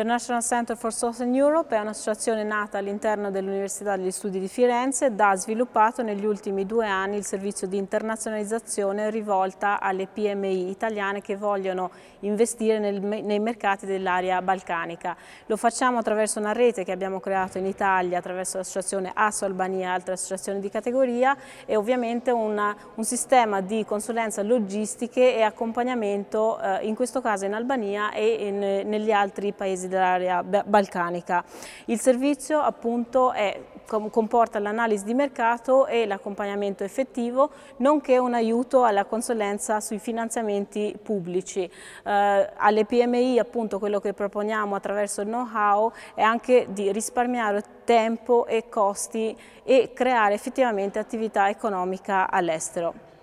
International Center for Southern Europe è un'associazione nata all'interno dell'Università degli Studi di Firenze ed ha sviluppato negli ultimi due anni il servizio di internazionalizzazione rivolta alle PMI italiane che vogliono investire nel, nei mercati dell'area balcanica. Lo facciamo attraverso una rete che abbiamo creato in Italia attraverso l'associazione ASO Albania e altre associazioni di categoria e ovviamente una, un sistema di consulenza logistiche e accompagnamento eh, in questo caso in Albania e in, negli altri paesi dell'area balcanica. Il servizio appunto è, comporta l'analisi di mercato e l'accompagnamento effettivo, nonché un aiuto alla consulenza sui finanziamenti pubblici. Eh, alle PMI appunto quello che proponiamo attraverso il know-how è anche di risparmiare tempo e costi e creare effettivamente attività economica all'estero.